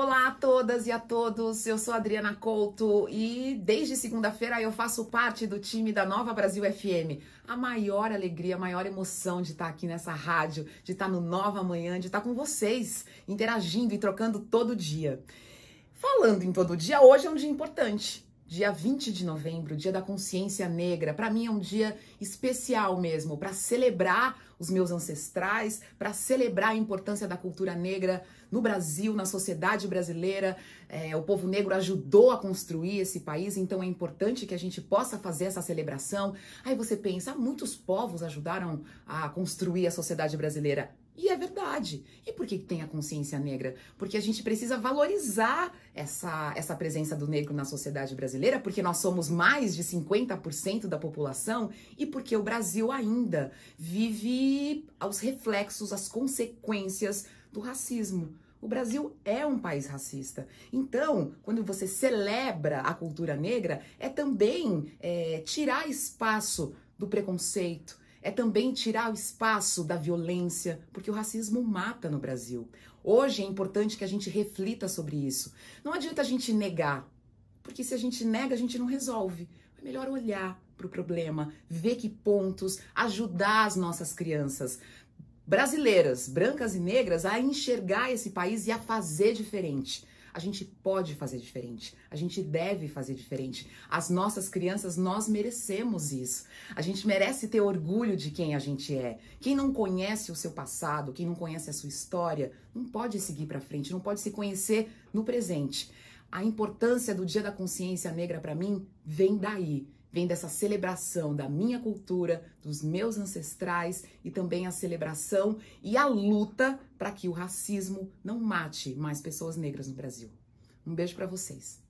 Olá a todas e a todos, eu sou Adriana Couto e desde segunda-feira eu faço parte do time da Nova Brasil FM. A maior alegria, a maior emoção de estar aqui nessa rádio, de estar no Nova Manhã, de estar com vocês, interagindo e trocando todo dia. Falando em todo dia, hoje é um dia importante. Dia 20 de novembro, dia da consciência negra, para mim é um dia especial mesmo, para celebrar os meus ancestrais, para celebrar a importância da cultura negra no Brasil, na sociedade brasileira. É, o povo negro ajudou a construir esse país, então é importante que a gente possa fazer essa celebração. Aí você pensa, ah, muitos povos ajudaram a construir a sociedade brasileira. E é verdade. E por que tem a consciência negra? Porque a gente precisa valorizar essa, essa presença do negro na sociedade brasileira, porque nós somos mais de 50% da população e porque o Brasil ainda vive aos reflexos, as consequências do racismo. O Brasil é um país racista. Então, quando você celebra a cultura negra, é também é, tirar espaço do preconceito, é também tirar o espaço da violência, porque o racismo mata no Brasil. Hoje é importante que a gente reflita sobre isso. Não adianta a gente negar, porque se a gente nega, a gente não resolve. É melhor olhar para o problema, ver que pontos, ajudar as nossas crianças brasileiras, brancas e negras, a enxergar esse país e a fazer diferente. A gente pode fazer diferente, a gente deve fazer diferente. As nossas crianças, nós merecemos isso. A gente merece ter orgulho de quem a gente é. Quem não conhece o seu passado, quem não conhece a sua história, não pode seguir para frente, não pode se conhecer no presente. A importância do Dia da Consciência Negra para mim vem daí vem dessa celebração da minha cultura, dos meus ancestrais e também a celebração e a luta para que o racismo não mate mais pessoas negras no Brasil. Um beijo para vocês.